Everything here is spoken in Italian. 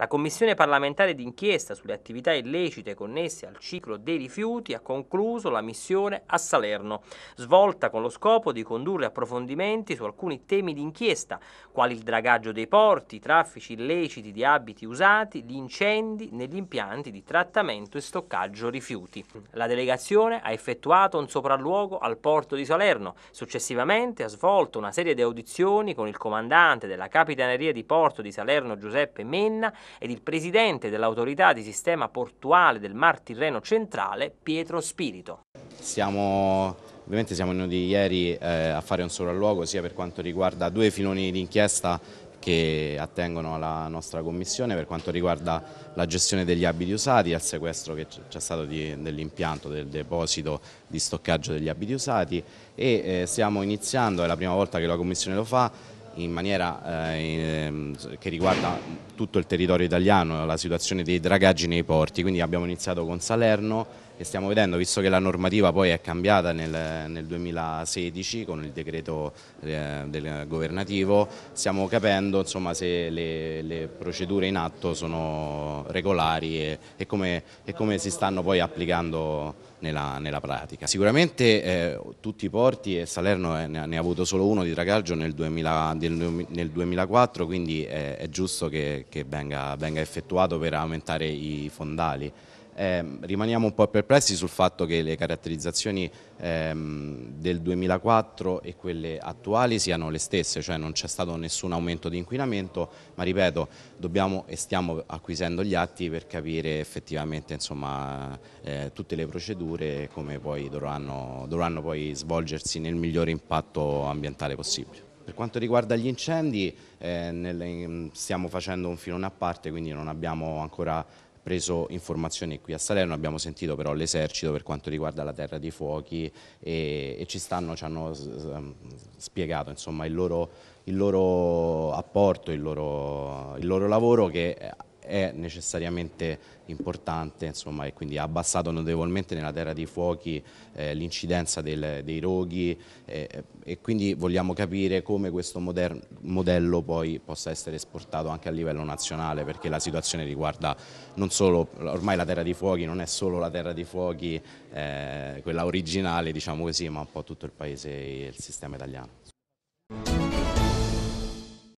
La commissione parlamentare d'inchiesta sulle attività illecite connesse al ciclo dei rifiuti ha concluso la missione a Salerno, svolta con lo scopo di condurre approfondimenti su alcuni temi d'inchiesta, quali il dragaggio dei porti, i traffici illeciti di abiti usati, gli incendi negli impianti di trattamento e stoccaggio rifiuti. La delegazione ha effettuato un sopralluogo al porto di Salerno, successivamente ha svolto una serie di audizioni con il comandante della Capitaneria di Porto di Salerno Giuseppe Menna ed il presidente dell'autorità di sistema portuale del Mar Tirreno Centrale, Pietro Spirito. Siamo Ovviamente siamo venuti ieri eh, a fare un sopralluogo sia per quanto riguarda due filoni di inchiesta che attengono alla nostra commissione per quanto riguarda la gestione degli abiti usati, al sequestro che c'è stato dell'impianto, del deposito di stoccaggio degli abiti usati e eh, stiamo iniziando, è la prima volta che la commissione lo fa, in maniera eh, che riguarda tutto il territorio italiano, la situazione dei dragaggi nei porti, quindi abbiamo iniziato con Salerno, che stiamo vedendo, visto che la normativa poi è cambiata nel, nel 2016 con il decreto eh, del governativo, stiamo capendo insomma, se le, le, procedure in atto sono regolari e, e, come, e come, si stanno poi applicando nella, nella pratica. Sicuramente eh, tutti i porti e Salerno è, ne, ha, ne, ha avuto solo uno di dragaggio nel, 2000, del, nel 2004, quindi è, è giusto che, che venga, venga effettuato per aumentare i fondali ehm, rimaniamo un po' perplessi sul fatto che le caratterizzazioni ehm, del 2004 e quelle attuali siano le stesse, cioè non c'è stato nessun aumento di inquinamento, ma ripeto, dobbiamo e stiamo acquisendo gli atti per capire effettivamente insomma, eh, tutte le procedure e come poi dovranno, dovranno poi svolgersi nel migliore impatto ambientale possibile. Per quanto riguarda gli incendi eh, nel, mm, stiamo facendo un filone a parte quindi non abbiamo ancora preso informazioni qui a Salerno, abbiamo sentito però l'esercito per quanto riguarda la terra dei fuochi e, e ci, stanno, ci hanno ehm, spiegato insomma, il, loro, il loro apporto, il loro, il loro lavoro che eh, è necessariamente importante insomma, e quindi ha abbassato notevolmente nella terra dei fuochi eh, l'incidenza dei roghi eh, e quindi vogliamo capire come questo modello poi possa essere esportato anche a livello nazionale perché la situazione riguarda non solo, ormai la terra dei fuochi non è solo la terra dei fuochi eh, quella originale diciamo così ma un po' tutto il paese e il sistema italiano.